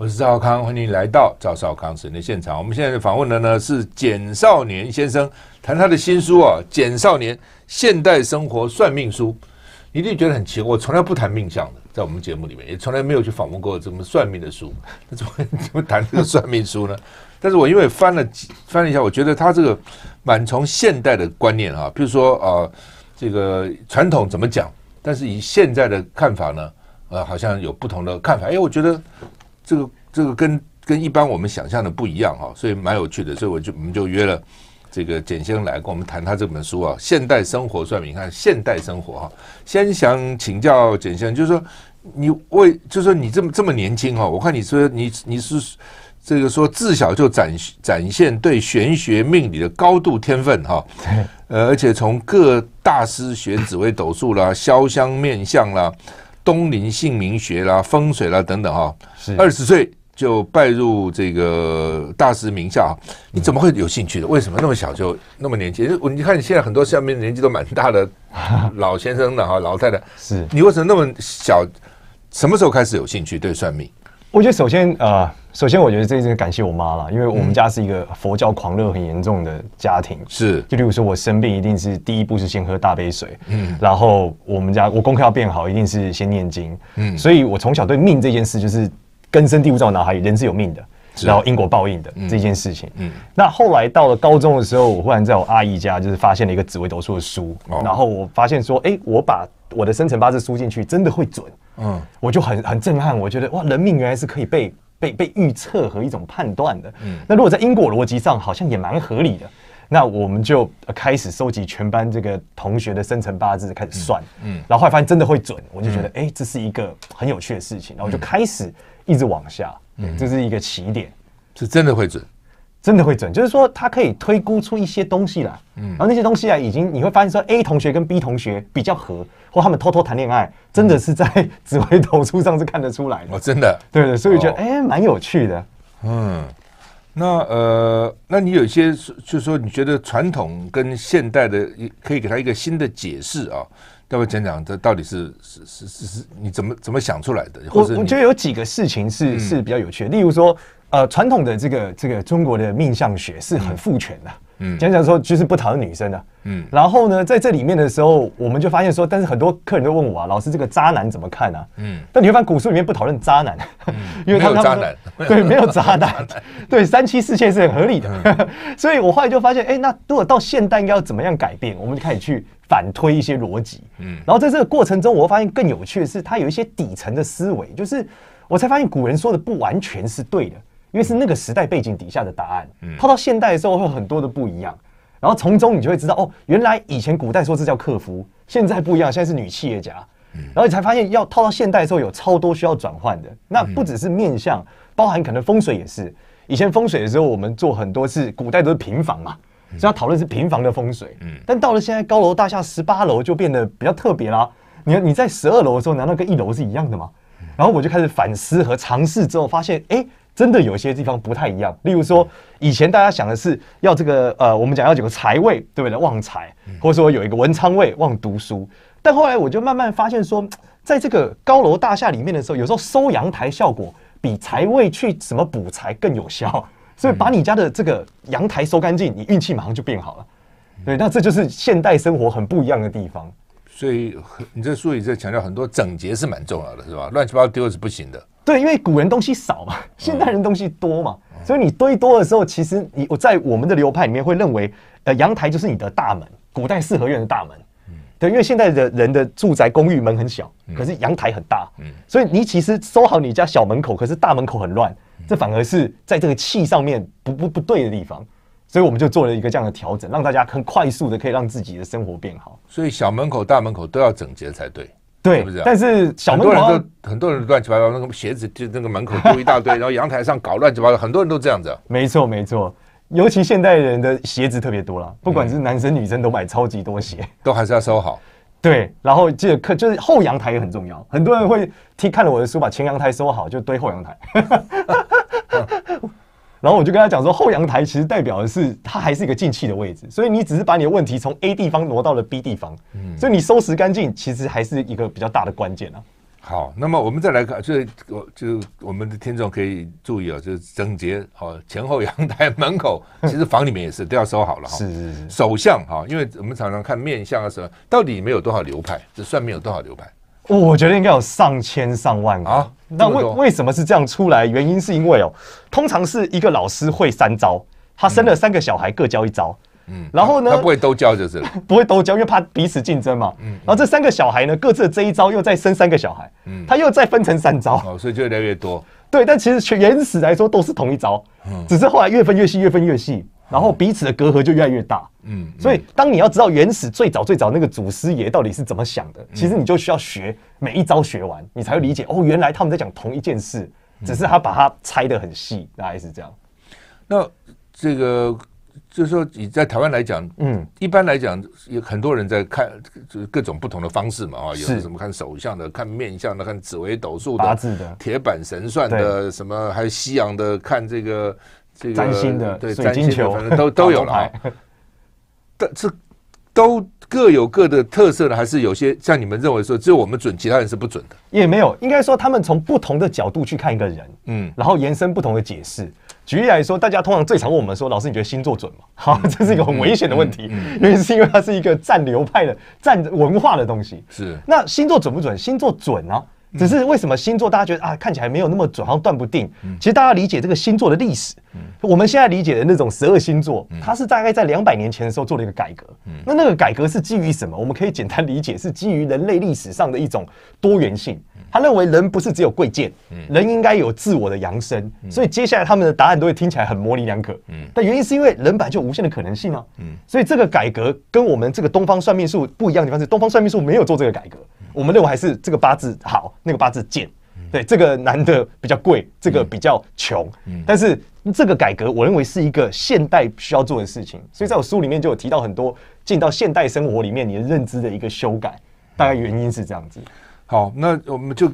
我是赵康，欢迎来到赵少康神的现场。我们现在访问的呢是简少年先生，谈他的新书啊，《简少年现代生活算命书》。一定觉得很奇怪，我从来不谈命相的，在我们节目里面也从来没有去访问过这么算命的书，那怎么怎么谈这个算命书呢？但是我因为翻了几翻了一下，我觉得他这个蛮从现代的观念啊，比如说啊，这个传统怎么讲，但是以现在的看法呢，呃，好像有不同的看法。哎，我觉得。这个这个跟跟一般我们想象的不一样哈，所以蛮有趣的，所以我就我们就约了这个简先生来，我们谈他这本书啊，《现代生活算命》，看《现代生活》哈。先想请教简先生，就是说你为，就是说你这么这么年轻哈，我看你说你你是这个说自小就展展现对玄学命理的高度天分哈，呃，而且从各大师学紫微斗数啦、潇湘面相啦。东林姓名学啦，风水啦等等哈，二十岁就拜入这个大师名下，你怎么会有兴趣的？为什么那么小就那么年轻？你看，你现在很多下面年纪都蛮大的 老先生的哈，老太太，是你为什么那么小？什么时候开始有兴趣对算命？我觉得首先，呃，首先我觉得这是感谢我妈了，因为我们家是一个佛教狂热很严重的家庭。是，就例如说，我生病一定是第一步是先喝大杯水。嗯。然后我们家，我功课要变好，一定是先念经。嗯。所以我从小对命这件事就是根深蒂固在我脑海里，人是有命的，然后因果报应的这件事情。嗯。那后来到了高中的时候，我忽然在我阿姨家就是发现了一个紫微斗数的书，然后我发现说，哎，我把我的生辰八字输进去，真的会准。嗯，我就很很震撼，我觉得哇，人命原来是可以被被被预测和一种判断的。嗯，那如果在因果逻辑上好像也蛮合理的，那我们就开始收集全班这个同学的生辰八字，开始算。嗯，然后发现真的会准，我就觉得哎，这是一个很有趣的事情。然后我就开始一直往下，嗯，这是一个起点，是真的会准，真的会准，就是说它可以推估出一些东西来。嗯，然后那些东西啊，已经你会发现说 A 同学跟 B 同学比较合。或他们偷偷谈恋爱，真的是在指挥投出上是看得出来的。哦，真的，对对，所以觉得哎，蛮有趣的。嗯，那呃，那你有一些，就是说，你觉得传统跟现代的，可以给他一个新的解释啊？要不要讲讲这到底是是是是是，你怎么怎么想出来的？或我我觉得有几个事情是是比较有趣的，例如说，呃，传统的这个这个中国的命相学是很父权的。讲讲说就是不讨论女生的，嗯，然后呢，在这里面的时候，我们就发现说，但是很多客人都问我啊，老师这个渣男怎么看呢？嗯，但你会发现古书里面不讨论渣男，因为没有渣男，对，没有渣男，对，三妻四妾是很合理的，所以我后来就发现，哎，那如果到现代应该要怎么样改变，我们就开始去反推一些逻辑，嗯，然后在这个过程中，我发现更有趣的是，他有一些底层的思维，就是我才发现古人说的不完全是对的。因为是那个时代背景底下的答案，套到现代的时候会有很多的不一样，然后从中你就会知道哦，原来以前古代说这叫客服，现在不一样，现在是女企业家，然后你才发现要套到现代的时候有超多需要转换的，那不只是面向，包含可能风水也是。以前风水的时候，我们做很多是古代都是平房嘛，所以要讨论是平房的风水，但到了现在高楼大厦，十八楼就变得比较特别啦。你你在十二楼的时候，难道跟一楼是一样的吗？然后我就开始反思和尝试之后，发现哎。真的有些地方不太一样，例如说以前大家想的是要这个呃，我们讲要几个财位，对不对？旺财，或者说有一个文昌位旺读书。但后来我就慢慢发现说，在这个高楼大厦里面的时候，有时候收阳台效果比财位去什么补财更有效。所以把你家的这个阳台收干净，你运气马上就变好了。对，那这就是现代生活很不一样的地方。所以你这书里在强调很多整洁是蛮重要的，是吧？乱七八糟丢是不行的。对，因为古人东西少嘛，现代人东西多嘛，所以你堆多的时候，其实你我在我们的流派里面会认为，呃，阳台就是你的大门，古代四合院的大门。对，因为现在的人的住宅公寓门很小，可是阳台很大。嗯，所以你其实收好你家小门口，可是大门口很乱，这反而是在这个气上面不不不对的地方。所以我们就做了一个这样的调整，让大家很快速的可以让自己的生活变好。所以小门口、大门口都要整洁才对。对，不是，但是很多人都很多人乱七八糟，那个鞋子就那个门口丢一大堆，然后阳台上搞乱七八糟，很多人都这样子。没错，没错，尤其现代人的鞋子特别多了，不管是男生女生都买超级多鞋，都还是要收好。对，然后这个客就是后阳台也很重要，很多人会听看了我的书，把前阳台收好，就堆后阳台。然后我就跟他讲说，后阳台其实代表的是它还是一个进气的位置，所以你只是把你的问题从 A 地方挪到了 B 地方，所以你收拾干净其实还是一个比较大的关键啊。好，那么我们再来看，就是就我们的听众可以注意啊，就是整洁，好前后阳台门口，其实房里面也是都要收好了哈。是是是。首相哈，因为我们常常看面相的时候，到底有没有多少流派？这算没有多少流派？我觉得应该有上千上万啊。那为为什么是这样出来？原因是因为哦，通常是一个老师会三招，他生了三个小孩各教一招，嗯，然后呢，他不会都教就是了，不会都教，因为怕彼此竞争嘛，嗯，然后这三个小孩呢，各自的这一招又再生三个小孩，嗯，他又再分成三招，哦，所以就越来越多，对，但其实全原始来说都是同一招，嗯，只是后来越分越细，越分越细。然后彼此的隔阂就越来越大，嗯，所以当你要知道原始最早最早那个祖师爷到底是怎么想的，其实你就需要学每一招学完，你才会理解哦，原来他们在讲同一件事，只是他把它拆的很细，大概是这样。那这个就是说在台湾来讲，嗯，一般来讲有很多人在看就是各种不同的方式嘛，啊，有什么看手相的、看面相的、看紫微斗数的、八字的、铁板神算的，什么还有西洋的看这个。占星的对，水晶球反正都 都有啊，但是都各有各的特色的，还是有些像你们认为说只有我们准，其他人是不准的，也没有，应该说他们从不同的角度去看一个人，嗯，然后延伸不同的解释。举例来说，大家通常最常问我们说：“老师，你觉得星座准吗？” 好，这是一个很危险的问题，原因是因为它是一个占流派的占文化的东西。是，那星座准不准？星座准呢？只是为什么星座大家觉得啊看起来没有那么准，好像断不定。其实大家理解这个星座的历史，我们现在理解的那种十二星座，它是大概在两百年前的时候做了一个改革。那那个改革是基于什么？我们可以简单理解是基于人类历史上的一种多元性。他认为人不是只有贵贱，人应该有自我的扬升。所以接下来他们的答案都会听起来很模棱两可。但原因是因为人本来就无限的可能性啊。所以这个改革跟我们这个东方算命术不一样的地方是东方算命术没有做这个改革。我们认为还是这个八字好，那个八字贱。对，这个男的比较贵，这个比较穷。但是这个改革，我认为是一个现代需要做的事情。所以在我书里面就有提到很多进到现代生活里面，你的认知的一个修改，大概原因是这样子。好，那我们就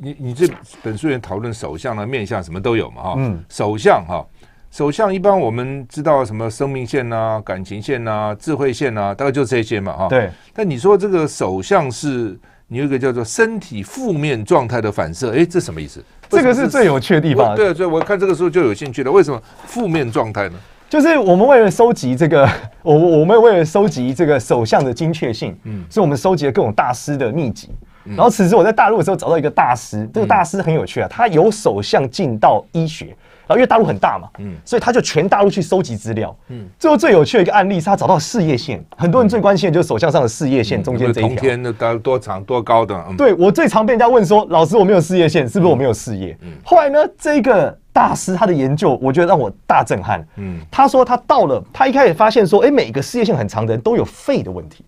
你你这本书也讨论首相的面相，什么都有嘛哈。嗯。首相哈，首相一般我们知道什么生命线啊、感情线啊、智慧线啊，大概就这些嘛哈。对。但你说这个首相是？你有一个叫做身体负面状态的反射，哎，这什么意思？这个是最有趣的地方。对，所以我看这个书就有兴趣了。为什么负面状态呢？就是我们为了收集这个，我我们为了收集这个首相的精确性，嗯，所以我们收集了各种大师的秘籍。然后此时我在大陆的时候找到一个大师，这个大师很有趣啊，他由首相进到医学。然后因为大陆很大嘛，嗯，所以他就全大陆去收集资料，嗯。最后最有趣的一个案例是他找到事业线，很多人最关心的就是手相上的事业线中间这一条。天多多长多高？的对我最常被人家问说：“老师，我没有事业线，是不是我没有事业？”嗯。后来呢，这个大师他的研究，我觉得让我大震撼。嗯。他说他到了，他一开始发现说：“哎，每个事业线很长的人都有肺的问题。”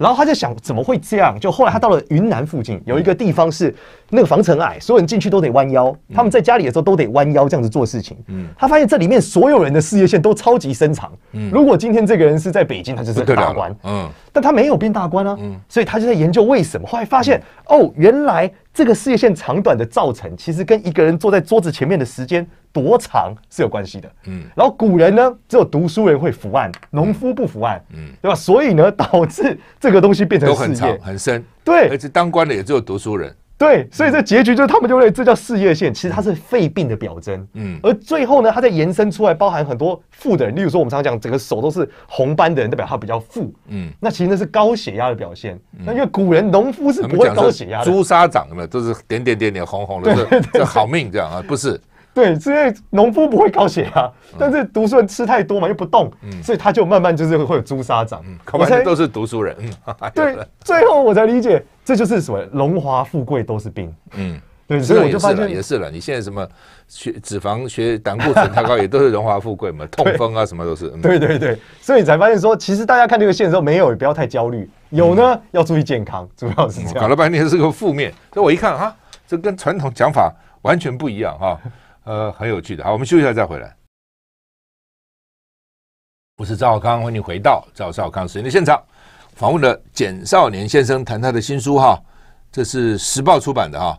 然后他在想怎么会这样？就后来他到了云南附近，有一个地方是那个防尘矮，所有人进去都得弯腰。他们在家里的时候都得弯腰这样子做事情。嗯，他发现这里面所有人的事业线都超级深长。嗯，如果今天这个人是在北京，他就是个大官。嗯，但他没有变大官啊。嗯，所以他就在研究为什么。后来发现哦，原来这个事业线长短的造成，其实跟一个人坐在桌子前面的时间。多长是有关系的，嗯，然后古人呢，只有读书人会伏案，农夫不伏案，嗯，对吧？所以呢，导致这个东西变成事业很深，对，而且当官的也只有读书人，对，所以这结局就是他们就认为这叫事业线，其实它是肺病的表征，嗯，而最后呢，它再延伸出来，包含很多富的人，例如说我们常常讲整个手都是红斑的人，代表他比较富，嗯，那其实那是高血压的表现，那因为古人农夫是不会高血压的，朱砂掌有没有？都是点点点点红红的，这这好命这样啊？不是。对，因以农夫不会高血压，但是读书人吃太多嘛，又不动，所以他就慢慢就是会有朱砂掌。嗯，刚都是读书人。嗯，对，最后我才理解，这就是什么，荣华富贵都是病。嗯，对，所以我就发现也是了，你现在什么血脂肪、血胆固醇太高，也都是荣华富贵嘛，痛风啊什么都是。对对对，所以才发现说，其实大家看这个线的时候，没有也不要太焦虑，有呢要注意健康，主要是这样。搞了半天是个负面，所以我一看啊，这跟传统讲法完全不一样啊。呃，很有趣的，好，我们休息一下再回来。我是赵少康，欢迎回到《赵少康时间》的现场，访问了简少年先生谈他的新书哈，这是时报出版的啊，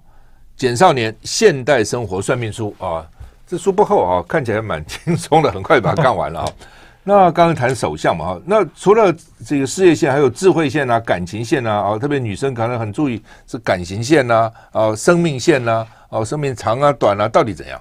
《简少年现代生活算命书》啊，这书不厚啊，看起来蛮轻松的，很快就把它看完了啊。那刚刚谈首相嘛，那除了这个事业线，还有智慧线啊、感情线啊，啊，特别女生可能很注意是感情线呐啊、生命线呐。哦，生命长啊，短啊，到底怎样？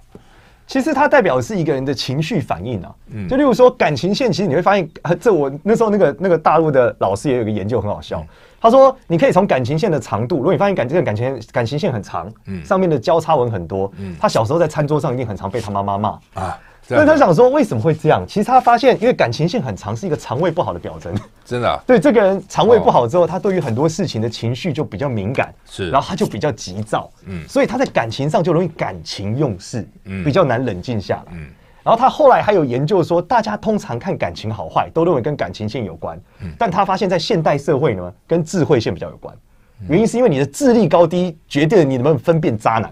其实它代表的是一个人的情绪反应啊。嗯，就例如说感情线，其实你会发现，呃，这我那时候那个那个大陆的老师也有一个研究，很好笑。他说，你可以从感情线的长度，如果你发现感情感情感情线很长，嗯，上面的交叉纹很多，嗯，他小时候在餐桌上一定很常被他妈妈骂啊。所以他想说为什么会这样？其实他发现，因为感情线很长，是一个肠胃不好的表征。真的，对这个人肠胃不好之后，他对于很多事情的情绪就比较敏感，是，然后他就比较急躁，嗯，所以他在感情上就容易感情用事，嗯，比较难冷静下来。嗯，然后他后来还有研究说，大家通常看感情好坏，都认为跟感情线有关，嗯，但他发现在现代社会呢，跟智慧线比较有关。原因是因为你的智力高低决定了你能不能分辨渣男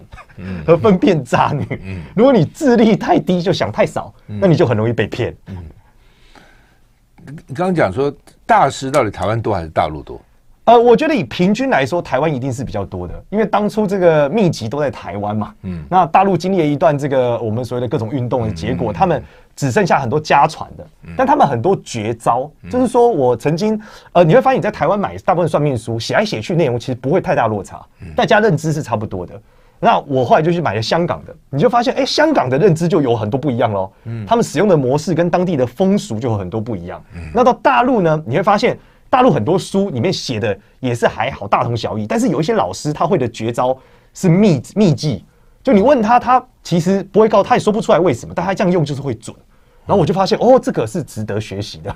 和分辨渣女。如果你智力太低，就想太少，那你就很容易被骗。你刚刚讲说大师到底台湾多还是大陆多？呃，我觉得以平均来说，台湾一定是比较多的，因为当初这个秘籍都在台湾嘛。嗯。那大陆经历了一段这个我们所谓的各种运动的结果，他们只剩下很多家传的，但他们很多绝招，就是说，我曾经，呃，你会发现你在台湾买大部分算命书，写来写去内容其实不会太大落差，大家认知是差不多的。那我后来就去买了香港的，你就发现，哎，香港的认知就有很多不一样喽。嗯。他们使用的模式跟当地的风俗就有很多不一样。嗯。那到大陆呢，你会发现。大陆很多书里面写的也是还好大同小异，但是有一些老师他会的绝招是秘秘技，就你问他，他其实不会告，他也说不出来为什么，但他这样用就是会准。然后我就发现哦，这个是值得学习的。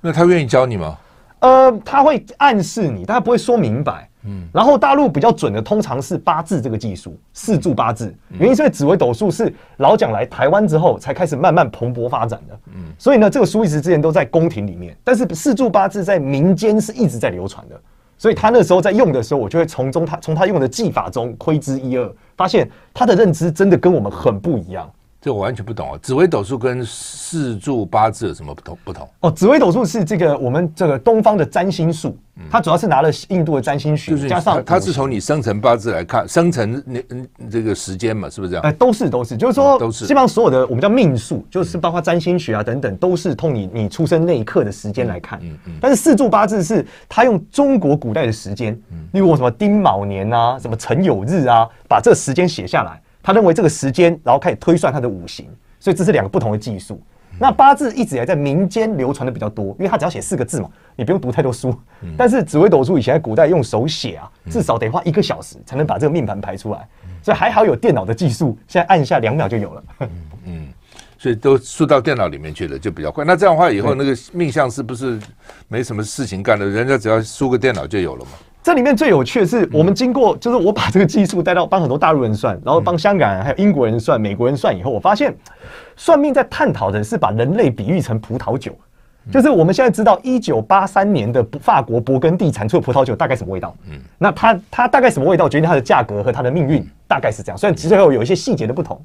那他愿意教你吗？呃，他会暗示你，但他不会说明白。嗯，然后大陆比较准的通常是八字这个技术，四柱八字。原因是因为紫微斗数是老蒋来台湾之后才开始慢慢蓬勃发展的，嗯，所以呢，这个书一直之前都在宫廷里面，但是四柱八字在民间是一直在流传的，所以他那时候在用的时候，我就会从中他从他用的技法中窥之一二，发现他的认知真的跟我们很不一样。这我完全不懂啊！紫微斗数跟四柱八字有什么不同？不同哦，紫微斗数是这个我们这个东方的占星术，它主要是拿了印度的占星学，加上它是从你生辰八字来看，生辰那这个时间嘛，是不是这样？哎，都是都是，就是说，都是基本上所有的我们叫命数，就是包括占星学啊等等，都是通你你出生那一刻的时间来看。嗯嗯。但是四柱八字是他用中国古代的时间，例如什么丁卯年啊，什么辰酉日啊，把这时间写下来。他认为这个时间，然后开始推算他的五行，所以这是两个不同的技术。那八字一直以来在民间流传的比较多，因为他只要写四个字嘛，你不用读太多书。但是紫微斗数以前在古代用手写啊，至少得花一个小时才能把这个命盘排出来，所以还好有电脑的技术，现在按下两秒就有了。嗯，所以都输到电脑里面去了，就比较快。那这样的话，以后那个命相是不是没什么事情干了？人家只要输个电脑就有了嘛？这里面最有趣的是，我们经过就是我把这个技术带到帮很多大陆人算，然后帮香港人还有英国人算、美国人算以后，我发现，算命在探讨的是把人类比喻成葡萄酒，就是我们现在知道一九八三年的法国勃艮第产出的葡萄酒大概什么味道，嗯，那它它大概什么味道决定它的价格和它的命运大概是这样，虽然最后有一些细节的不同。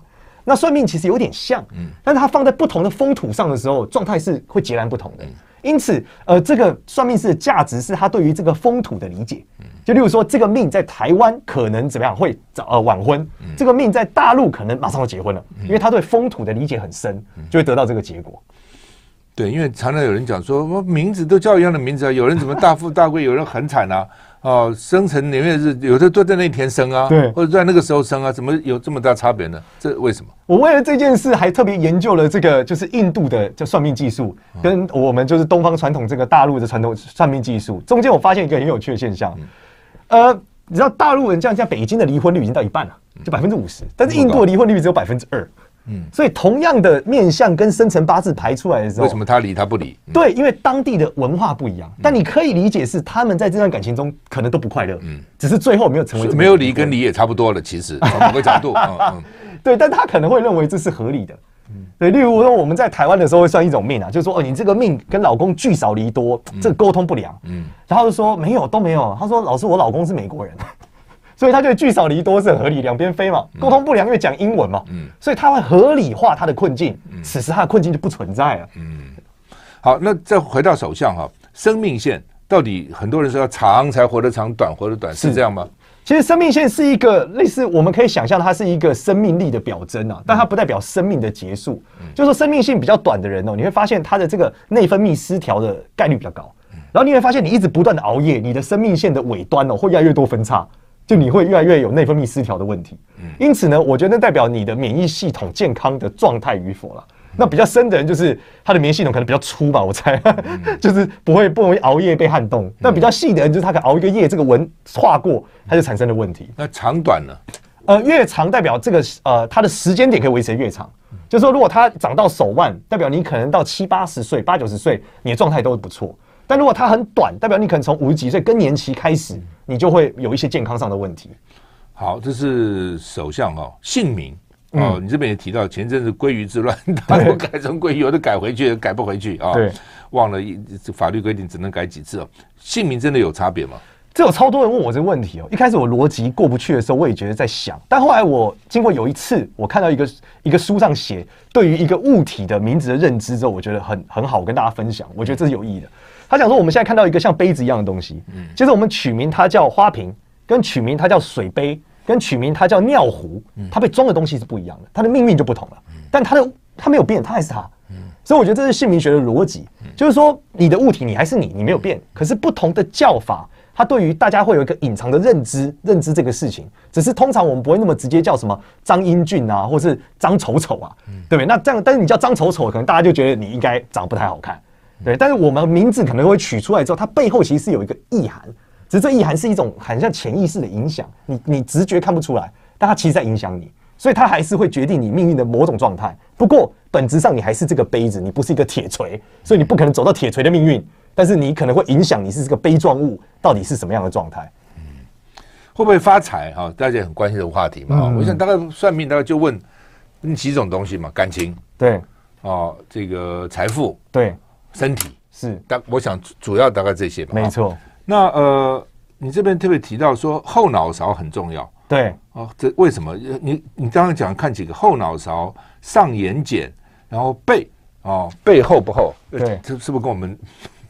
那算命其实有点像，嗯，但是它放在不同的风土上的时候，状态是会截然不同的。因此，呃，这个算命师的价值是他对于这个风土的理解。就例如说，这个命在台湾可能怎么样会早呃晚婚，这个命在大陆可能马上要结婚了，因为他对风土的理解很深，就会得到这个结果。对，因为常常有人讲说，名字都叫一样的名字啊，有人怎么大富大贵，有人很惨啊。哦，生辰年月日，有的都在那一天生啊，对，或者在那个时候生啊，怎么有这么大差别呢？这为什么？我为了这件事还特别研究了这个，就是印度的叫算命技术，跟我们就是东方传统这个大陆的传统算命技术，中间我发现一个很有趣的现象。呃，你知道大陆人这样在北京的离婚率已经到一半了，就百分之五十，但是印度离婚率只有百分之二。嗯，所以同样的面相跟生辰八字排出来的时候，为什么他离他不离？对，因为当地的文化不一样。但你可以理解是他们在这段感情中可能都不快乐，嗯，只是最后没有成为没有离跟离也差不多了，其实 某个角度嗯，对。但他可能会认为这是合理的，对。例如说我们在台湾的时候会算一种命啊，就是说哦，你这个命跟老公聚少离多，这沟通不良，嗯。然后就说没有都没有，他说老师我老公是美国人。所以他就聚少离多是很合理，两边飞嘛，沟通不良因为讲英文嘛，所以他会合理化他的困境，此时他的困境就不存在了。好，那再回到首相哈，生命线到底很多人说要长才活得长，短活得短，是这样吗？其实生命线是一个类似我们可以想象它是一个生命力的表征啊，但它不代表生命的结束。就是说生命线比较短的人哦，你会发现他的这个内分泌失调的概率比较高，然后你会发现你一直不断的熬夜，你的生命线的尾端哦会越来越多分叉。就你会越来越有内分泌失调的问题，因此呢，我觉得那代表你的免疫系统健康的状态与否了。那比较深的人就是他的免疫系统可能比较粗吧，我猜，就是不会不容易熬夜被撼动。那比较细的人就是他可能熬一个夜，这个纹划过他就产生了问题。那长短呢？呃，越长代表这个呃，它的时间点可以维持越长。就是说如果它长到手腕，代表你可能到七八十岁、八九十岁，你的状态都不错。但如果它很短，代表你可能从五十几岁更年期开始，你就会有一些健康上的问题。好，这是首相哦，姓名哦，你这边也提到前阵子“鲑鱼之乱”，他都 改成“鲑鱼”，有的改回去，改不回去啊？对，忘了一法律规定只能改几次哦。姓名真的有差别吗？这有超多人问我这个问题哦。一开始我逻辑过不去的时候，我也觉得在想，但后来我经过有一次，我看到一个一个书上写，对于一个物体的名字的认知之后，我觉得很很好，跟大家分享，我觉得这是有意义的。他讲说，我们现在看到一个像杯子一样的东西，嗯，就我们取名它叫花瓶，跟取名它叫水杯，跟取名它叫尿壶，它被装的东西是不一样的，它的命运就不同了。但它的它没有变，它还是它，所以我觉得这是姓名学的逻辑，就是说你的物体你还是你，你没有变，可是不同的叫法，它对于大家会有一个隐藏的认知，认知这个事情，只是通常我们不会那么直接叫什么张英俊啊，或是张丑丑啊，对不对？那这样，但是你叫张丑丑，可能大家就觉得你应该长不太好看。对，但是我们名字可能会取出来之后，它背后其实是有一个意涵，只是这意涵是一种很像潜意识的影响，你你直觉看不出来，但它其实在影响你，所以它还是会决定你命运的某种状态。不过本质上你还是这个杯子，你不是一个铁锤，所以你不可能走到铁锤的命运，但是你可能会影响你是这个杯状物到底是什么样的状态。嗯，会不会发财哈？大家很关心的话题嘛。我想大概算命大概就问那几种东西嘛，感情对啊，这个财富对。身体是，但我想主要大概这些吧。没错，那呃，你这边特别提到说后脑勺很重要，对，啊，这为什么？你你刚刚讲看几个后脑勺、上眼睑，然后背，哦，背厚不厚，对，这是不是跟我们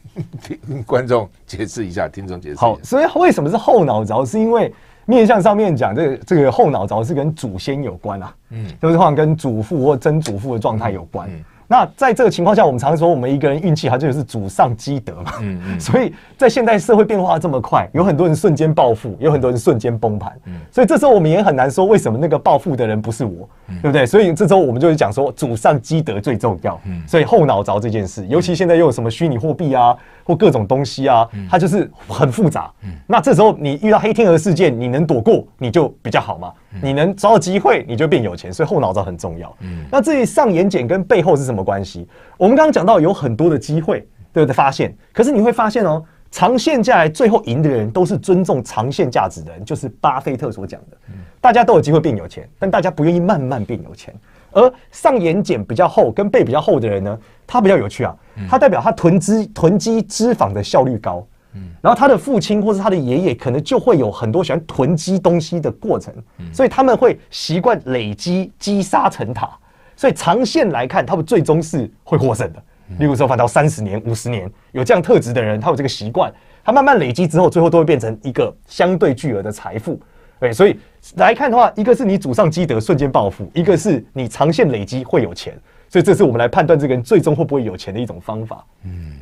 听观众解释一下？听众解释。好，所以为什么是后脑勺？是因为面向上面讲，这个这个后脑勺是跟祖先有关啊，嗯，就是话跟祖父或曾祖父的状态有关。那在这个情况下，我们常说我们一个人运气，好，就是祖上积德嘛。嗯，所以在现代社会变化这么快，有很多人瞬间暴富，有很多人瞬间崩盘。嗯，所以这时候我们也很难说为什么那个暴富的人不是我，对不对？所以这时候我们就是讲说，祖上积德最重要。嗯，所以后脑勺这件事，尤其现在又有什么虚拟货币啊？或各种东西啊，它就是很复杂。那这时候你遇到黑天鹅事件，你能躲过，你就比较好嘛。你能找到机会，你就变有钱。所以后脑勺很重要。那至于上眼睑跟背后是什么关系？我们刚刚讲到有很多的机会，对不对？发现，可是你会发现哦，长线下来最后赢的人都是尊重长线价值的人，就是巴菲特所讲的。大家都有机会变有钱，但大家不愿意慢慢变有钱。而上眼睑比较厚、跟背比较厚的人呢，他比较有趣啊，他代表他囤脂、囤积脂肪的效率高。嗯，然后他的父亲或是他的爷爷可能就会有很多喜欢囤积东西的过程，所以他们会习惯累积积沙成塔。所以长线来看，他们最终是会获胜的。例如说，反倒三十年、五十年有这样特质的人，他有这个习惯，他慢慢累积之后，最后都会变成一个相对巨额的财富。对，所以来看的话，一个是你祖上积德瞬间暴富，一个是你长线累积会有钱，所以这是我们来判断这个人最终会不会有钱的一种方法。嗯，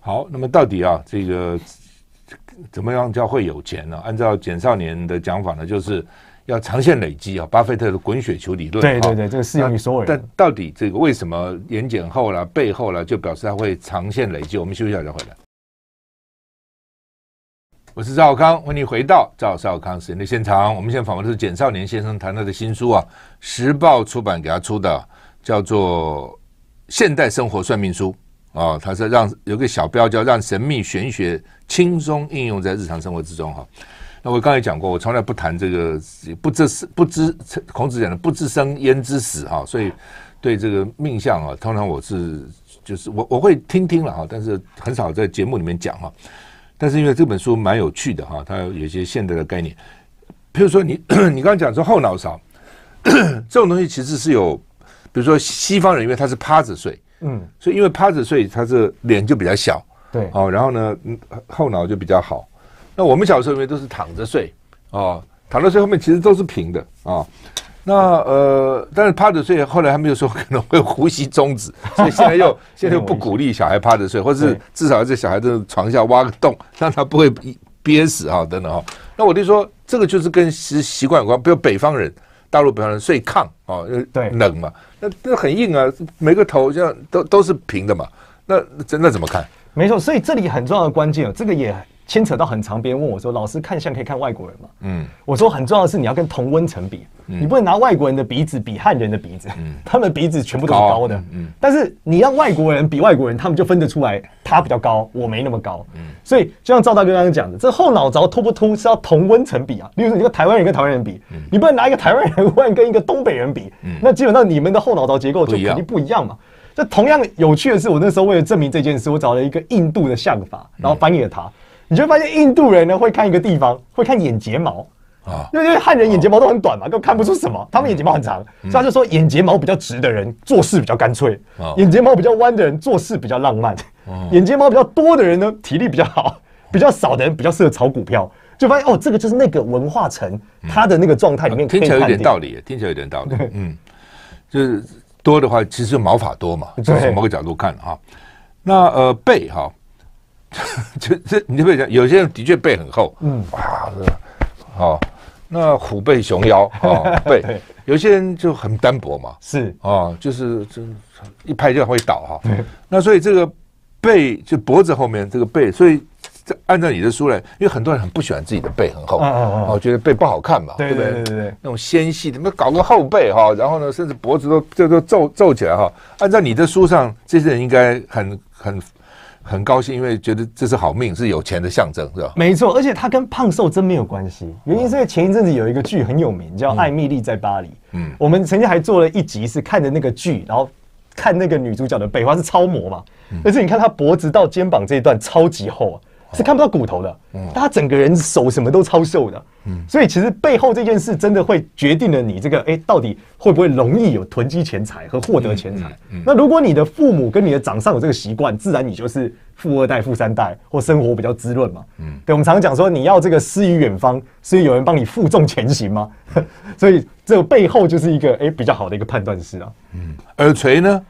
好，那么到底啊，这个怎么样叫会有钱呢？按照简少年的讲法呢，就是要长线累积啊，巴菲特的滚雪球理论。对对对，这个适用于所有人。但到底这个为什么演讲后了、背后了，就表示他会长线累积？我们休息一下，再回来。我是赵小康，欢迎回到赵少康时间的现场。我们现在访问的是简少年先生，谈到的新书啊，《时报》出版给他出的，叫做《现代生活算命书》啊。他说让有个小标叫“让神秘玄学轻松应用在日常生活之中”哈。那我刚才讲过，我从来不谈这个不知不知。孔子讲的“不知生焉知死”哈，所以对这个命相啊，通常我是就是我我会听听了哈，但是很少在节目里面讲哈。但是因为这本书蛮有趣的哈，它有一些现代的概念，譬如说你 你刚刚讲说后脑勺 这种东西其实是有，比如说西方人因为他是趴着睡，嗯，所以因为趴着睡，他是脸就比较小，对，哦，然后呢后脑就比较好。那我们小时候因为都是躺着睡，哦，躺着睡后面其实都是平的啊。那呃，但是趴着睡，后来他们又说可能会呼吸终止，所以现在又 现在又不鼓励小孩趴着睡，或是至少在小孩的床下挖个洞，让他不会憋死哈等等哈。那我就说，这个就是跟习习惯有关，比如北方人，大陆北方人睡炕哦，对，冷嘛，那那很硬啊，每个头像都都是平的嘛，那真那怎么看？没错，所以这里很重要的关键，这个也。牵扯到很长，别人问我说：“老师，看相可以看外国人吗？”嗯，我说：“很重要的是你要跟同温层比，你不能拿外国人的鼻子比汉人的鼻子，他们鼻子全部都是高的。嗯，但是你让外国人比外国人，他们就分得出来，他比较高，我没那么高。嗯，所以就像赵大哥刚刚讲的，这后脑勺突不突是要同温层比啊。例如你跟台湾人跟台湾人比，你不能拿一个台湾人换跟一个东北人比，那基本上你们的后脑勺结构就肯定不一样嘛。这同样有趣的是，我那时候为了证明这件事，我找了一个印度的相法，然后翻译了它。”你就会发现，印度人呢会看一个地方，会看眼睫毛啊，因为因为汉人眼睫毛都很短嘛，都看不出什么。他们眼睫毛很长，所以他就说，眼睫毛比较直的人做事比较干脆；，眼睫毛比较弯的人做事比较浪漫；，眼睫毛比较多的人呢，体力比较好；，比较少的人比较适合炒股票。就发现哦，这个就是那个文化层他的那个状态里面。听起来有点道理，听起来有点道理。嗯，就是多的话，其实毛发多嘛，从某个角度看哈。那呃，背哈。就这，你就会讲，有些人的确背很厚，嗯，哇，这，好，那虎背熊腰啊，背，有些人就很单薄嘛，是啊，就是就一拍就会倒哈，那所以这个背就脖子后面这个背，所以这按照你的书来，因为很多人很不喜欢自己的背很厚，啊嗯，啊，觉得背不好看嘛，对不对？对对对，那种纤细，的，那搞个后背哈？然后呢，甚至脖子都就都皱皱起来哈？按照你的书上，这些人应该很很。很高兴，因为觉得这是好命，是有钱的象征，是吧？没错，而且他跟胖瘦真没有关系。原因是前一阵子有一个剧很有名，叫《艾米丽在巴黎》。嗯，我们曾经还做了一集，是看着那个剧，然后看那个女主角的北花是超模嘛？而且你看她脖子到肩膀这一段超级厚啊。是看不到骨头的，他整个人手什么都超瘦的，所以其实背后这件事真的会决定了你这个哎到底会不会容易有囤积钱财和获得钱财。那如果你的父母跟你的长上有这个习惯，自然你就是富二代、富三代或生活比较滋润嘛。嗯，对，我们常讲说你要这个诗与远方，所以有人帮你负重前行吗？所以这个背后就是一个哎比较好的一个判断是啊。嗯，耳垂呢？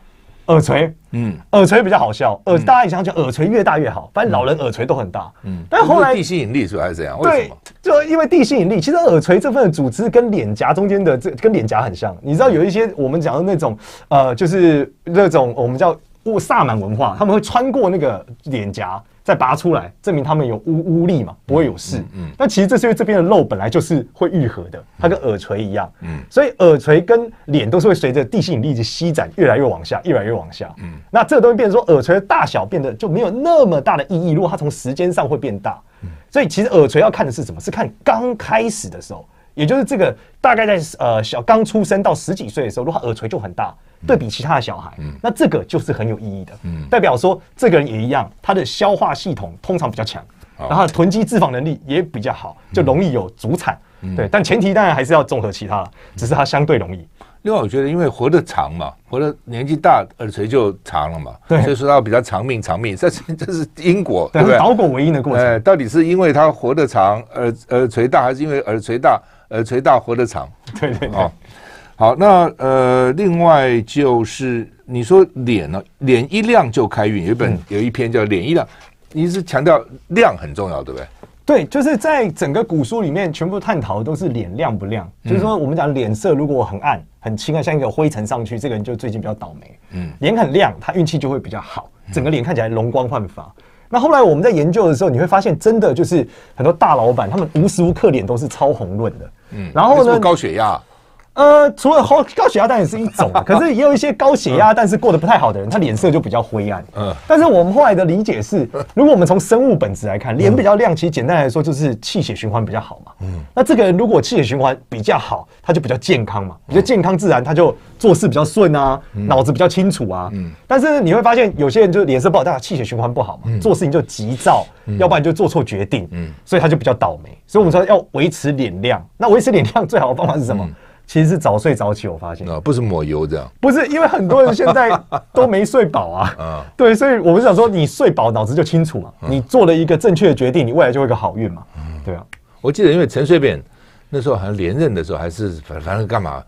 耳垂，嗯，耳垂比较好笑，耳大家也常讲耳垂越大越好，反正老人耳垂都很大，嗯，但后来地心引力主还是这样？为什么？就因为地心引力。其实耳垂这份组织跟脸颊中间的这跟脸颊很像，你知道有一些我们讲的那种，呃，就是那种我们叫。或萨满文化，他们会穿过那个脸颊再拔出来，证明他们有巫巫力嘛，不会有事。嗯，但其实这是因为这边的肉本来就是会愈合的，它跟耳垂一样。嗯，所以耳垂跟脸都是会随着地心引力的吸展，越来越往下，越来越往下。嗯，那这个东西变成说耳垂的大小变得就没有那么大的意义。如果它从时间上会变大，所以其实耳垂要看的是什么？是看刚开始的时候。也就是这个大概在呃小刚出生到十几岁的时候，如果耳垂就很大，对比其他的小孩，那这个就是很有意义的，代表说这个人也一样，他的消化系统通常比较强，然后囤积脂肪能力也比较好，就容易有足产。对，但前提当然还是要综合其他了，只是他相对容易。另外，我觉得因为活得长嘛，活得年纪大，耳垂就长了嘛，所以说他比较长命，长命 这这是因果，但是倒果为因的过程，到底是因为他活得长，耳耳垂大，还是因为耳垂大？呃，垂大活的长，对对对，好，那呃，另外就是你说脸呢，脸一亮就开运，有一本有一篇叫《脸一亮》，你是强调亮很重要，对不对？对，就是在整个古书里面，全部探讨都是脸亮不亮，就是说我们讲脸色如果很暗、很清，啊，像一个灰尘上去，这个人就最近比较倒霉。嗯，脸很亮，他运气就会比较好，整个脸看起来容光焕发。那后来我们在研究的时候，你会发现真的就是很多大老板，他们无时无刻脸都是超红润的。然后呢高血压呃，除了高高血压当然也是一种，可是也有一些高血压，但是过得不太好的人，他脸色就比较灰暗。嗯，但是我们后来的理解是，如果我们从生物本质来看，脸比较亮，其实简单来说就是气血循环比较好嘛。嗯，那这个人如果气血循环比较好，他就比较健康嘛。比较健康，自然他就做事比较顺啊，脑子比较清楚啊。嗯，但是你会发现有些人就脸色不好，代表气血循环不好嘛，做事情就急躁，要不然就做错决定。嗯，所以他就比较倒霉。所以我们说要维持脸亮，那维持脸亮最好的方法是什么？其实是早睡早起，我发现啊，不是抹油这样，不是因为很多人现在都没睡饱啊，啊，对，所以我想说，你睡饱脑子就清楚嘛，你做了一个正确的决定，你未来就会有个好运嘛，嗯，对啊，我记得因为陈水扁那时候好像连任的时候，还是反正干嘛，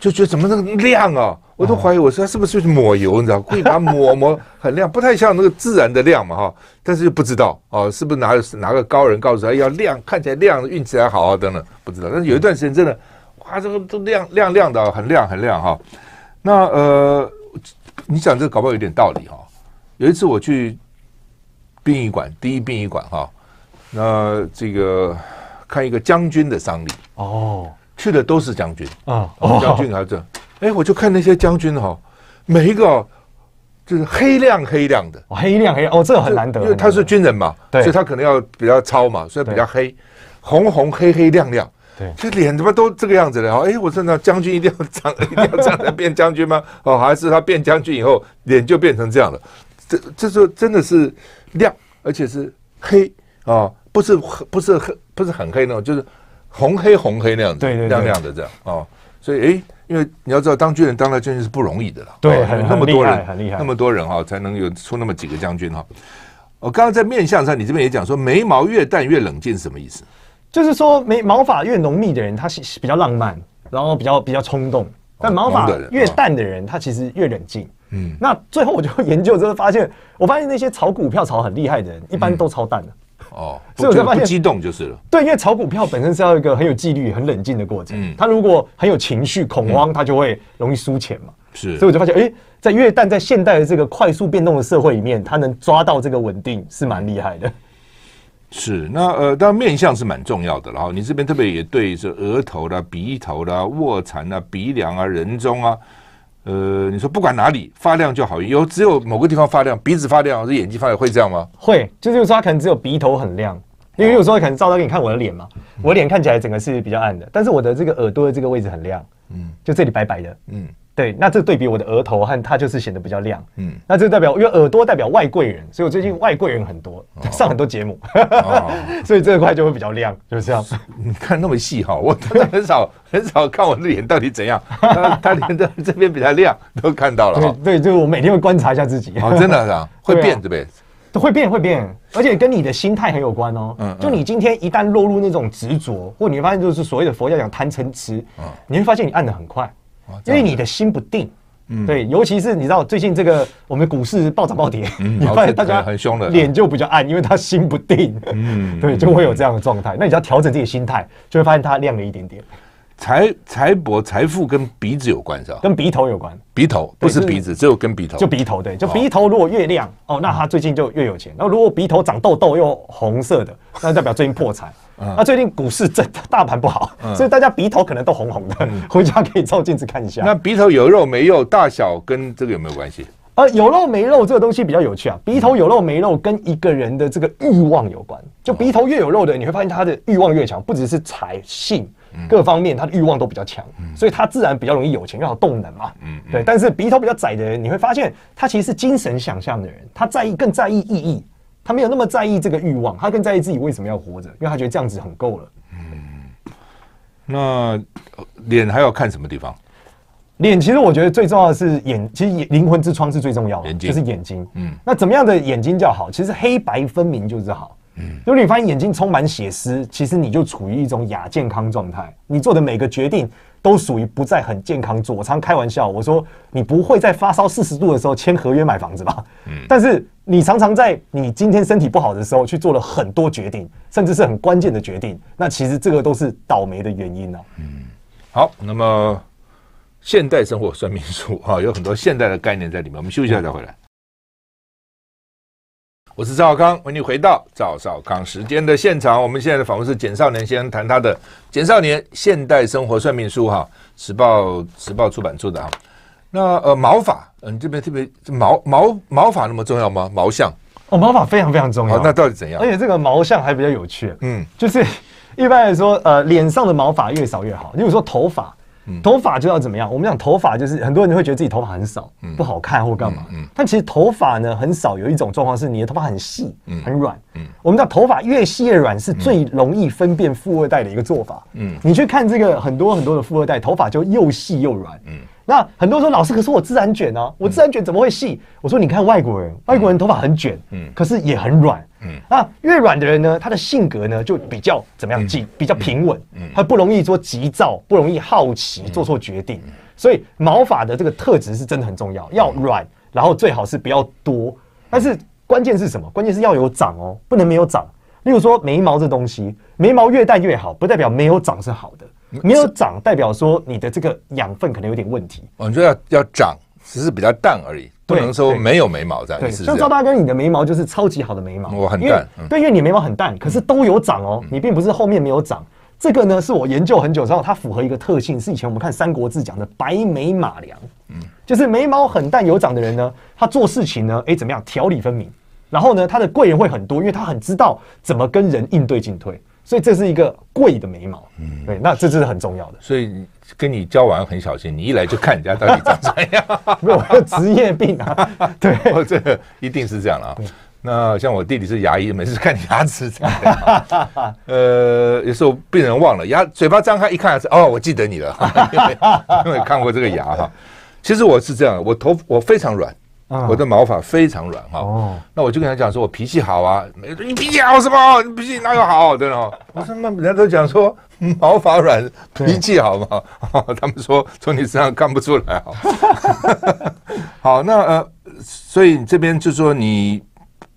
就觉得怎么那么亮啊，我都怀疑我说是不是抹油，你知道，故意把它抹抹很亮，不太像那个自然的亮嘛哈，但是又不知道啊，是不是哪哪个高人告诉他要亮，看起来亮，运气还好啊等等，不知道，但是有一段时间真的。哇，这个都亮亮亮的，很亮很亮哈。那呃，你讲这个搞不好有点道理哈？有一次我去殡仪馆，第一殡仪馆哈。那这个看一个将军的丧礼哦，去的都是将军啊，将军还这，哎，我就看那些将军哈，每一个就是黑亮黑亮的，黑亮黑哦，这很难得，因为他是军人嘛，所以他可能要比较糙嘛，所以比较黑，红红黑黑亮亮。对，这脸怎么都这个样子了？哎，我真的将军一定要长，一定要这样才变将军吗？哦，还是他变将军以后脸就变成这样了？这，这时候真的是亮，而且是黑啊，不是不是黑，不是很黑那种，就是红黑红黑那样子，亮亮的这样啊。所以，哎，因为你要知道，当军人当了将军是不容易的了，对，很、那么多人很厉害，那么多人哈，才能有出那么几个将军哈。我刚刚在面相上，你这边也讲说，眉毛越淡越冷静是什么意思？就是说，没毛发越浓密的人，他是比较浪漫，然后比较比较冲动；但毛发越淡的人，他其实越冷静。嗯，那最后我就研究之后发现，我发现那些炒股票炒很厉害的人，一般都超淡的。哦，所以我就发现激动就是了。对，因为炒股票本身是要一个很有纪律、很冷静的过程。嗯，他如果很有情绪、恐慌，他就会容易输钱嘛。是，所以我就发现，哎，在越淡在现代的这个快速变动的社会里面，他能抓到这个稳定，是蛮厉害的。是，那呃，当然面相是蛮重要的了哈。你这边特别也对着额头啦、鼻头啦、卧蚕啊、鼻梁啊、人中啊，呃，你说不管哪里发亮就好，有只有某个地方发亮，鼻子发亮，这眼睛发亮会这样吗？会，就是有时候可能只有鼻头很亮，因为有时候可能照到给你看我的脸嘛，我脸看起来整个是比较暗的，但是我的这个耳朵的这个位置很亮，嗯，就这里白白的，嗯。对，那这对比我的额头和它就是显得比较亮。嗯，那这代表因为耳朵代表外贵人，所以我最近外贵人很多，上很多节目，所以这块就会比较亮，就是这样。你看那么细哈，我真的很少很少看我的脸到底怎样。他他连这这边比较亮都看到了。对对，就我每天会观察一下自己。真的啊，会变对不对？会变会变，而且跟你的心态很有关哦。嗯，就你今天一旦落入那种执着，或你发现就是所谓的佛教讲贪嗔痴，你会发现你按的很快。因为你的心不定，对，尤其是你知道最近这个我们股市暴涨暴跌，你发现大家很凶的，脸就比较暗，因为他心不定，嗯，对，就会有这样的状态。那你要调整自己的心态，就会发现他亮了一点点。财财帛财富跟鼻子有关是吧？跟鼻头有关，鼻头不是鼻子，只有跟鼻头，就鼻头对，就鼻头。如果越亮哦，那他最近就越有钱。那如果鼻头长痘痘又红色的，那代表最近破产。那最近股市真的大盘不好，所以大家鼻头可能都红红的，回家可以照镜子看一下。那鼻头有肉没肉，大小跟这个有没有关系？呃，有肉没肉这个东西比较有趣啊。鼻头有肉没肉跟一个人的这个欲望有关，就鼻头越有肉的，你会发现他的欲望越强，不只是财性，各方面他的欲望都比较强，所以他自然比较容易有钱，要有动能嘛。嗯，对。但是鼻头比较窄的人，你会发现他其实是精神想象的人，他在意更在意意义。他没有那么在意这个欲望，他更在意自己为什么要活着，因为他觉得这样子很够了。嗯，那脸还要看什么地方？脸其实我觉得最重要的是眼，其实灵魂之窗是最重要，的，就是眼睛。嗯，那怎么样的眼睛较好？其实黑白分明就是好。嗯，如果你发现眼睛充满血丝，其实你就处于一种亚健康状态，你做的每个决定都属于不再很健康。我常开玩笑，我说你不会在发烧四十度的时候签合约买房子吧？嗯，但是。你常常在你今天身体不好的时候去做了很多决定，甚至是很关键的决定，那其实这个都是倒霉的原因呢。嗯，好，那么现代生活算命书啊，有很多现代的概念在里面。我们休息一下再回来。我是赵少康，欢迎回到赵少康时间的现场。我们现在的访问是简少年先谈他的《简少年现代生活算命书》哈，时报时报出版出的哈。那呃毛发，嗯，这边特别毛毛毛发那么重要吗？毛相？哦，毛发非常非常重要。那到底怎样？而且这个毛相还比较有趣，嗯，就是一般来说，呃，脸上的毛发越少越好。你比如说头发，头发就要怎么样？我们讲头发就是很多人会觉得自己头发很少，嗯，不好看或干嘛。但其实头发呢很少有一种状况是你的头发很细，嗯，很软，嗯，我们讲头发越细越软是最容易分辨富二代的一个做法，嗯，你去看这个很多很多的富二代头发就又细又软，嗯。那很多说老师，可是我自然卷哦，我自然卷怎么会细？我说你看外国人，外国人头发很卷，嗯，可是也很软，嗯，那越软的人呢，他的性格呢就比较怎么样，急比较平稳，嗯，他不容易说急躁，不容易好奇，做错决定。所以毛发的这个特质是真的很重要，要软，然后最好是比较多，但是关键是什么？关键是要有长哦，不能没有长。例如说眉毛这东西，眉毛越淡越好，不代表没有长是好的。没有长代表说你的这个养分可能有点问题哦。你说要要长只是比较淡而已，不能说没有眉毛这样。像赵大哥你的眉毛就是超级好的眉毛，很淡，对，因为你眉毛很淡，可是都有长哦。你并不是后面没有长，这个呢是我研究很久之后，它符合一个特性，是以前我们看《三国志》讲的白眉马良，嗯，就是眉毛很淡有长的人呢，他做事情呢，哎怎么样条理分明？然后呢，他的贵人会很多，因为他很知道怎么跟人应对进退。所以这是一个贵的眉毛，对，那这是很重要的。所以跟你交往很小心，你一来就看人家到底长怎样，没有职业病啊？对，这个一定是这样了啊。那像我弟弟是牙医，每次看你牙齿，呃，有时候病人忘了牙，嘴巴张开一看是哦，我记得你了，因为看过这个牙哈。其实我是这样，我头我非常软。我的毛发非常软哈，那我就跟他讲说，我脾气好啊。你脾气好什么？你脾气哪有好？对的，我说那人家都讲说毛发软，脾气好嘛。他们说从你身上看不出来啊。好，那呃，所以你这边就说你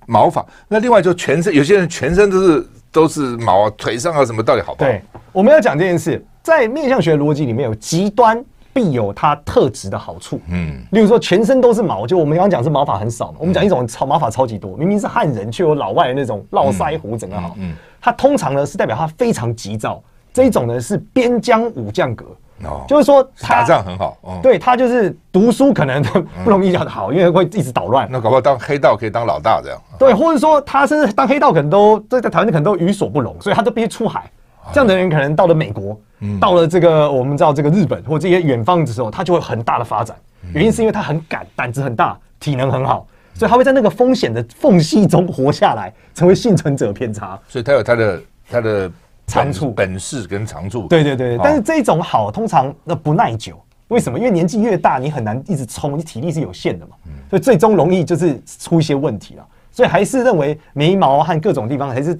毛发，那另外就全身有些人全身都是都是毛，腿上啊什么，到底好不好？对，我们要讲这件事，在面相学逻辑里面有极端。必有它特质的好处，嗯，例如说全身都是毛，就我们刚刚讲是毛发很少嘛。我们讲一种超毛发超级多，明明是汉人却有老外的那种络腮胡，整刚好？嗯，它通常呢是代表它非常急躁。这一种呢是边疆武将格，哦，就是说打仗很好，对他就是读书可能 不容易很好，因为会一直捣乱。那搞不好当黑道可以当老大这样，对，或者说他甚至当黑道可能都在台湾可能都于所不容，所以他都必须出海。这样的人可能到了美国，到了这个我们知道这个日本或这些远方的时候，他就会很大的发展。原因是因为他很敢，胆子很大，体能很好，所以他会在那个风险的缝隙中活下来，成为幸存者偏差。所以，他有他的他的长处、本事跟长处。对对对但是这种好，通常那不耐久。为什么？因为年纪越大，你很难一直冲，你体力是有限的嘛，所以最终容易就是出一些问题了。所以还是认为眉毛和各种地方还是。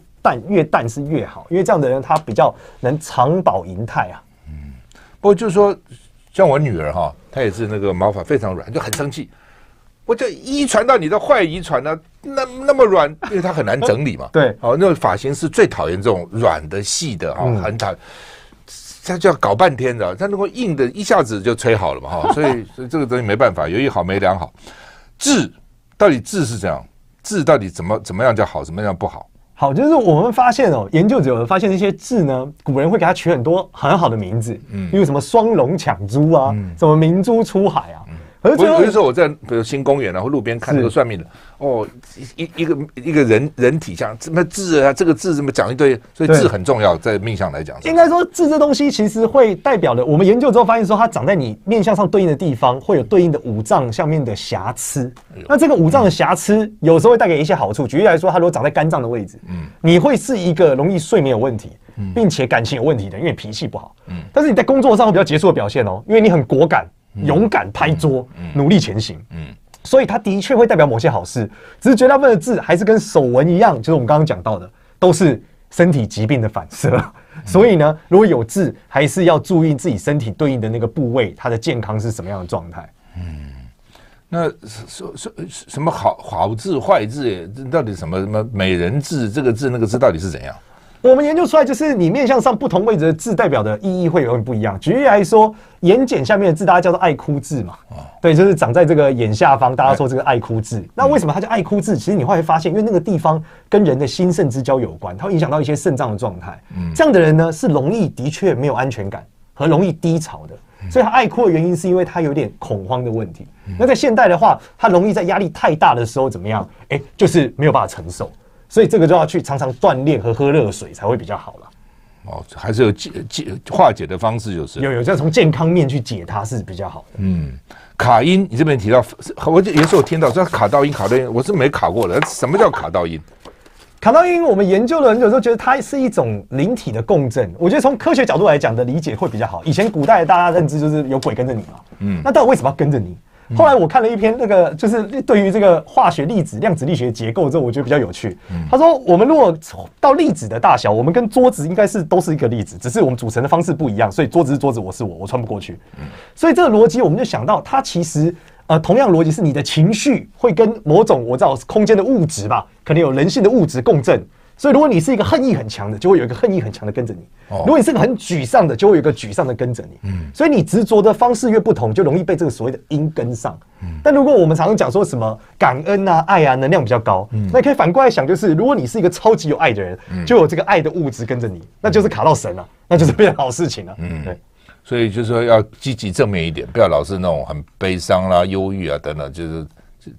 越淡是越好，因为这样的人他比较能长保银泰啊。嗯，不过就是说，像我女儿哈，她也是那个毛发非常软，就很生气。我就遗传到你的坏遗传呢，那那么软，因为她很难整理嘛。对，哦，那个发型是最讨厌这种软的、细的啊，很讨。他就要搞半天的，他那个硬的一下子就吹好了嘛哈。所以，所以这个东西没办法，有一好没两好。治到底治是怎样？治到底怎么怎么样叫好？怎么样不好？好，就是我们发现哦，研究者发现这些字呢，古人会给他取很多很好的名字，嗯，例如什么双龙抢珠啊，什么明珠出海啊。我比如说我在比如新公园然后路边看那个算命的，哦，一一个一个人人体像，什么痣啊？这个痣怎么讲一堆？所以痣很重要，在命相来讲。应该说，痣这东西其实会代表的。我们研究之后发现，说它长在你面相上对应的地方，会有对应的五脏下面的瑕疵。那这个五脏的瑕疵有时候会带给一些好处。举例来说，它如果长在肝脏的位置，嗯，你会是一个容易睡眠有问题，并且感情有问题的，因为脾气不好。嗯，但是你在工作上比较杰出的表现哦，因为你很果敢。勇敢拍桌，努力前行。嗯，所以它的确会代表某些好事，只是绝大部分的字还是跟手纹一样，就是我们刚刚讲到的，都是身体疾病的反射。所以呢，如果有字，还是要注意自己身体对应的那个部位，它的健康是什么样的状态。嗯，那说说什么好好字、坏字，到底什么什么美人字？这个字、那个字到底是怎样？我们研究出来就是，你面向上不同位置的字代表的意义会有点不一样。举例来说，眼睑下面的字，大家叫做“爱哭字”嘛。哦，对，就是长在这个眼下方，大家说这个“爱哭字”。那为什么它叫“爱哭字”？其实你会发现，因为那个地方跟人的心肾之交有关，它会影响到一些肾脏的状态。嗯，这样的人呢，是容易的确没有安全感和容易低潮的。所以他爱哭的原因是因为他有点恐慌的问题。那在现代的话，他容易在压力太大的时候怎么样？哎，就是没有办法承受。所以这个就要去常常锻炼和喝热水才会比较好了。哦，还是有解解化解的方式，就是有有样从健康面去解它是比较好。的。嗯，卡音，你这边提到，我就有时候听到说卡到音、卡到音，我是没卡过的。什么叫卡到音？卡到音，我们研究了很久，候觉得它是一种灵体的共振。我觉得从科学角度来讲的理解会比较好。以前古代大家认知就是有鬼跟着你嘛，嗯，那到底为什么要跟着你？后来我看了一篇那个，就是对于这个化学粒子、量子力学结构之后，我觉得比较有趣。他说，我们如果到粒子的大小，我们跟桌子应该是都是一个粒子，只是我们组成的方式不一样，所以桌子是桌子，我是我，我穿不过去。所以这个逻辑，我们就想到它其实呃，同样逻辑是你的情绪会跟某种我知道空间的物质吧，可能有人性的物质共振。所以，如果你是一个恨意很强的，就会有一个恨意很强的跟着你；如果你是个很沮丧的，就会有一个沮丧的跟着你。嗯，所以你执着的方式越不同，就容易被这个所谓的因跟上。嗯，但如果我们常常讲说什么感恩啊、爱啊，能量比较高，那可以反过来想，就是如果你是一个超级有爱的人，就有这个爱的物质跟着你，那就是卡到神了，那就是变好事情了。嗯，对。所以就是说要积极正面一点，不要老是那种很悲伤啦、忧郁啊等等，就是。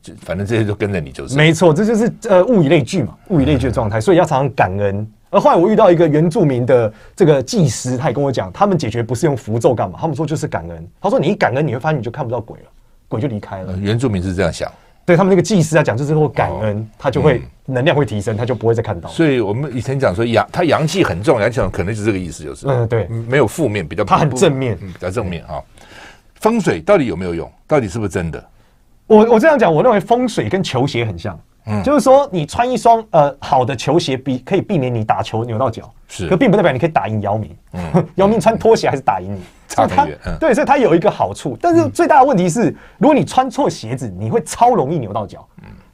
就反正这些都跟着你就是，没错，这就是呃物以类聚嘛，物以类聚的状态，所以要常常感恩。而后来我遇到一个原住民的这个祭师，他也跟我讲，他们解决不是用符咒干嘛，他们说就是感恩。他说你一感恩，你会发现你就看不到鬼了，鬼就离开了。原住民是这样想，对他们那个祭师啊讲，就是说感恩，他就会能量会提升，他就不会再看到。所以我们以前讲说阳，他阳气很重，阳气可能就是这个意思，就是嗯对，没有负面，比较他很正面，比较正面啊。风水到底有没有用？到底是不是真的？我我这样讲，我认为风水跟球鞋很像，嗯，就是说你穿一双呃好的球鞋，比可以避免你打球扭到脚，是，可并不代表你可以打赢姚明，嗯，姚明穿拖鞋还是打赢你，所他，对，所以他有一个好处，但是最大的问题是，如果你穿错鞋子，你会超容易扭到脚。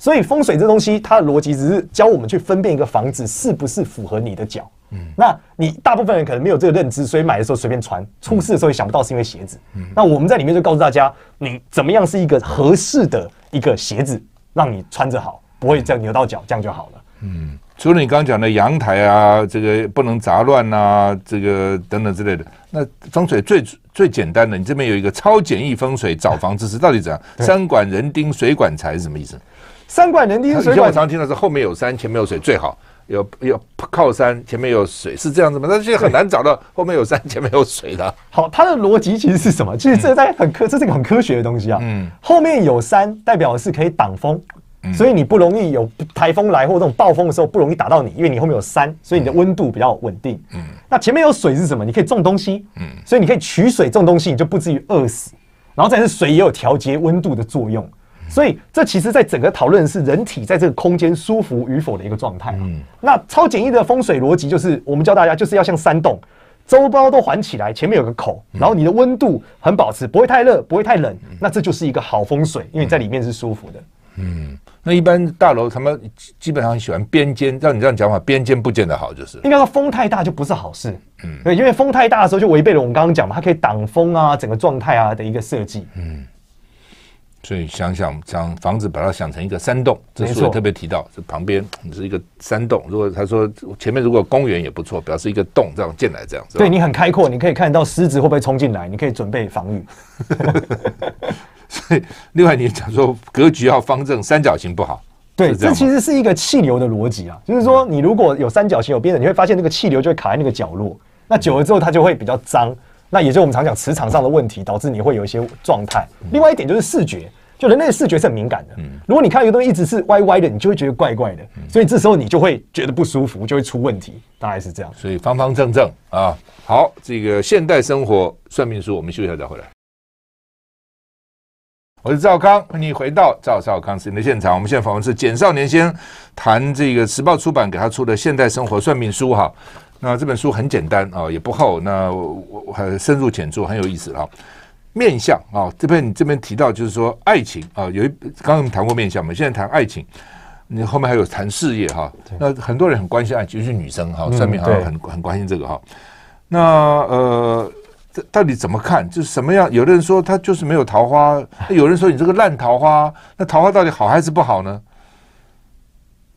所以风水这东西，它的逻辑只是教我们去分辨一个房子是不是符合你的脚。嗯，那你大部分人可能没有这个认知，所以买的时候随便穿，出事的时候也想不到是因为鞋子。嗯，那我们在里面就告诉大家，你怎么样是一个合适的一个鞋子，让你穿着好，不会这样扭到脚，这样就好了。嗯，除了你刚刚讲的阳台啊，这个不能杂乱啊，这个等等之类的，那风水最最简单的，你这边有一个超简易风水找房知识，到底怎样？山管人丁，水管财是什么意思？三管人丁，水。以前我常听到是后面有山，前面有水最好，有有靠山，前面有水是这样子吗？但是很难找到后面有山，前面有水的。好，它的逻辑其实是什么？其实这在很科，这是一个很科学的东西啊。嗯。后面有山代表是可以挡风，所以你不容易有台风来或这种暴风的时候不容易打到你，因为你后面有山，所以你的温度比较稳定。嗯。那前面有水是什么？你可以种东西。嗯。所以你可以取水种东西，你就不至于饿死。然后再是水也有调节温度的作用。所以，这其实，在整个讨论是人体在这个空间舒服与否的一个状态嗯、那超简易的风水逻辑就是，我们教大家就是要像山洞，周包都环起来，前面有个口，然后你的温度很保持，不会太热，不会太冷，那这就是一个好风水，因为在里面是舒服的。嗯，那一般大楼他们基本上喜欢边间，照你这样讲法，边间不见得好就是，应该说风太大就不是好事。嗯，对，因为风太大的时候就违背了我们刚刚讲嘛，它可以挡风啊，整个状态啊的一个设计。嗯。所以想想想房子把它想成一个山洞，这书也特别提到，这旁边是一个山洞。如果他说前面如果公园也不错，表示一个洞这样进来这样。对你很开阔，你可以看到狮子会不会冲进来，你可以准备防御。所以另外你讲说格局要方正，三角形不好。对，这其实是一个气流的逻辑啊，就是说你如果有三角形有边的，你会发现那个气流就会卡在那个角落，那久了之后它就会比较脏。那也就是我们常讲磁场上的问题，导致你会有一些状态。另外一点就是视觉，就人类的视觉是很敏感的。嗯，如果你看一个东西一直是歪歪的，你就会觉得怪怪的。所以这时候你就会觉得不舒服，就会出问题，大概是这样。所以方方正正啊，好，这个现代生活算命书，我们休息一下再回来。我是赵康，你回到赵少康新的现场。我们现在访问是简少年，先谈这个《时报出版》给他出的《现代生活算命书》哈。那这本书很简单啊，也不厚。那我很深入浅出，很有意思啊。面相啊，这边你这边提到就是说爱情啊，有一刚刚谈过面相嘛，现在谈爱情，你后面还有谈事业哈。那很多人很关心爱情，是女生哈，上面好像很很关心这个哈。那呃，这到底怎么看？就是什么样？有的人说他就是没有桃花，有人说你这个烂桃花。那桃花到底好还是不好呢？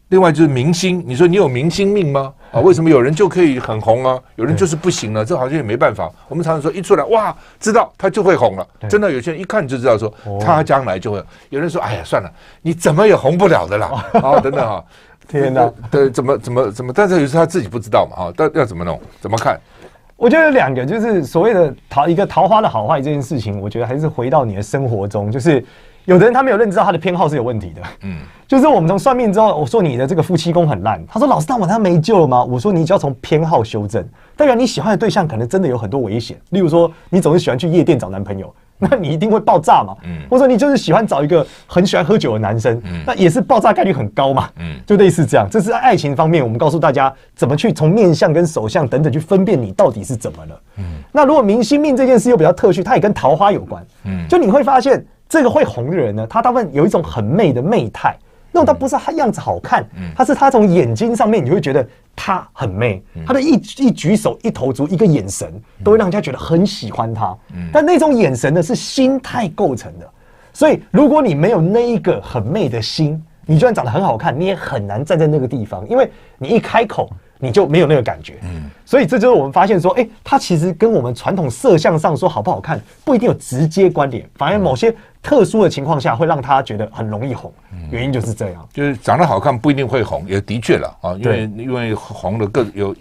另外就是明星，你说你有明星命吗？啊，为什么有人就可以很红啊？有人就是不行了，这好像也没办法。我们常常说一出来，哇，知道他就会红了。真的有些人一看就知道，说他将来就会。有人说，哎呀，算了，你怎么也红不了的啦？啊，等等啊，天哪，对，怎么怎么怎么？但是有时候他自己不知道嘛，哈，但要怎么弄？怎么看？我觉得有两个，就是所谓的桃一个桃花的好坏这件事情，我觉得还是回到你的生活中，就是。有的人他没有认知到他的偏好是有问题的，嗯，就是我们从算命之后，我说你的这个夫妻宫很烂，他说老师那我他没救了吗？我说你只要从偏好修正，代表你喜欢的对象可能真的有很多危险，例如说你总是喜欢去夜店找男朋友，那你一定会爆炸嘛，嗯，或者你就是喜欢找一个很喜欢喝酒的男生，嗯，那也是爆炸概率很高嘛，嗯，就类似这样，这是爱情方面，我们告诉大家怎么去从面相跟手相等等去分辨你到底是怎么了，嗯，那如果明星命这件事又比较特殊，它也跟桃花有关，嗯，就你会发现。这个会红的人呢，他大部分有一种很媚的媚态，那种他不是他样子好看，他是他从眼睛上面你会觉得他很媚，他的一一举手、一投足、一个眼神，都会让人家觉得很喜欢他。但那种眼神呢，是心态构成的，所以如果你没有那一个很媚的心，你就算长得很好看，你也很难站在那个地方，因为你一开口。你就没有那个感觉，嗯，所以这就是我们发现说，哎，它其实跟我们传统摄像上说好不好看不一定有直接关联，反而某些特殊的情况下会让他觉得很容易红，原因就是这样，就是长得好看不一定会红，也的确了啊，因为因为红的各有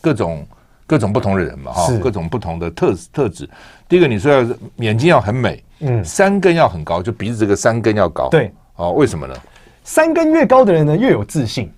各种各种不同的人嘛，哈，各种不同的特特质。第一个你说要眼睛要很美，嗯，三根要很高，就鼻子这个三根要高，对，哦，为什么呢？三根越高的人呢，越有自信。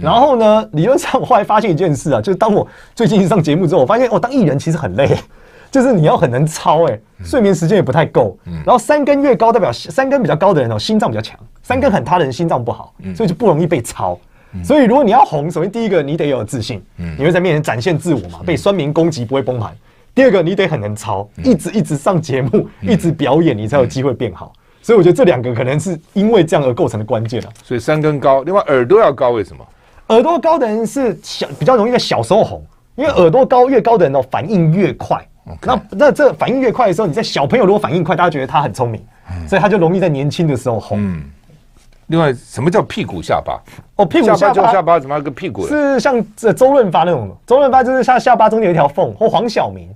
然后呢？理论上，我后来发现一件事啊，就是当我最近上节目之后，我发现哦，当艺人其实很累，就是你要很能操哎，睡眠时间也不太够。然后三根越高，代表三根比较高的人哦，心脏比较强；三根很塌的人，心脏不好，所以就不容易被操。所以如果你要红，首先第一个你得有自信，你会在面前展现自我嘛，被酸民攻击不会崩盘。第二个你得很能超，一直一直上节目，一直表演，你才有机会变好。所以我觉得这两个可能是因为这样而构成的关键了。所以三根高，另外耳朵要高，为什么？耳朵高的人是小比较容易在小时候红，因为耳朵高越高的人哦反应越快。那那这反应越快的时候，你在小朋友如果反应快，大家觉得他很聪明，所以他就容易在年轻的时候红。另外，什么叫屁股下巴？哦，屁股下巴，下巴怎么一个屁股？是像这周润发那种，周润发就是下下巴中间有一条缝，或黄晓明。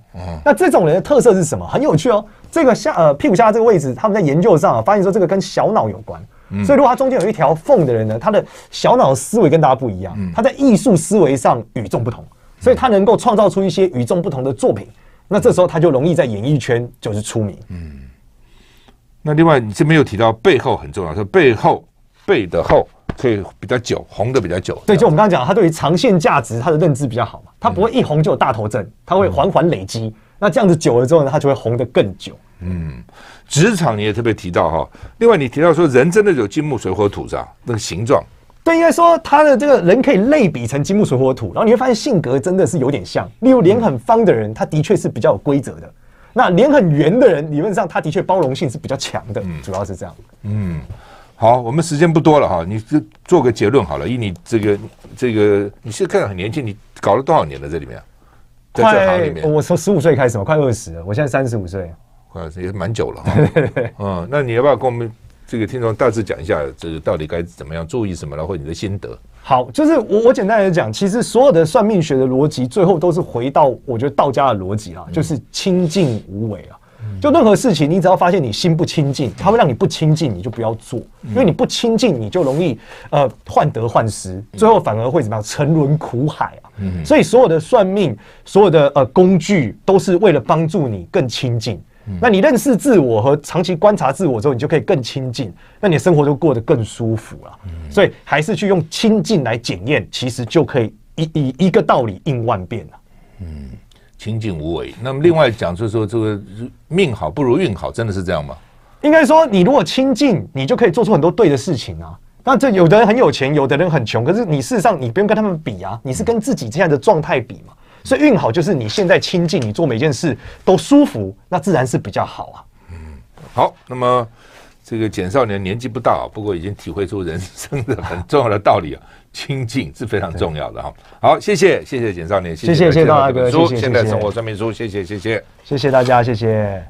那这种人的特色是什么？很有趣哦。这个下呃屁股下巴这个位置，他们在研究上发现说这个跟小脑有关。所以，如果他中间有一条缝的人呢，他的小脑思维跟大家不一样，他在艺术思维上与众不同，所以他能够创造出一些与众不同的作品。那这时候他就容易在演艺圈就是出名。嗯。那另外，你这边又提到背后很重要，说背后背的厚，可以比较久红的比较久。对，就我们刚刚讲，他对于长线价值，他的认知比较好嘛，他不会一红就有大头症，他会缓缓累积。那这样子久了之后呢，他就会红的更久。嗯。职场你也特别提到哈，另外你提到说人真的有金木水火土是吧？那个形状。对，应该说他的这个人可以类比成金木水火土，然后你会发现性格真的是有点像。例如脸很方的人，他的确是比较有规则的；那脸很圆的人，理论上他的确包容性是比较强的。嗯，主要是这样。嗯，好，我们时间不多了哈，你就做个结论好了。以你这个这个，你是看着很年轻，你搞了多少年了？这里面，在这行里面，我从十五岁开始嘛，快二十，我现在三十五岁。啊，也蛮久了，嗯，那你要不要跟我们这个听众大致讲一下，这个到底该怎么样注意什么了，或者你的心得？好，就是我我简单来讲，其实所有的算命学的逻辑，最后都是回到我觉得道家的逻辑啊，就是清净无为啊。就任何事情，你只要发现你心不清净，它会让你不清净，你就不要做，因为你不清净，你就容易呃患得患失，最后反而会怎么样沉沦苦海啊。所以所有的算命，所有的呃工具，都是为了帮助你更清净。那你认识自我和长期观察自我之后，你就可以更亲近，那你的生活就过得更舒服了。所以还是去用亲近来检验，其实就可以一一一个道理应万变了。嗯，亲近无为。那么另外讲就是说，这个命好不如运好，真的是这样吗？应该说，你如果亲近，你就可以做出很多对的事情啊。那这有的人很有钱，有的人很穷，可是你事实上你不用跟他们比啊，你是跟自己现在的状态比嘛。所以运好就是你现在清净，你做每件事都舒服，那自然是比较好啊。嗯，好，那么这个简少年年纪不大，不过已经体会出人生的很重要的道理啊，清净是非常重要的哈。好，谢谢，谢谢简少年，谢谢谢谢大哥，谢谢现谢生活说明书，谢谢谢谢谢谢大家，谢谢。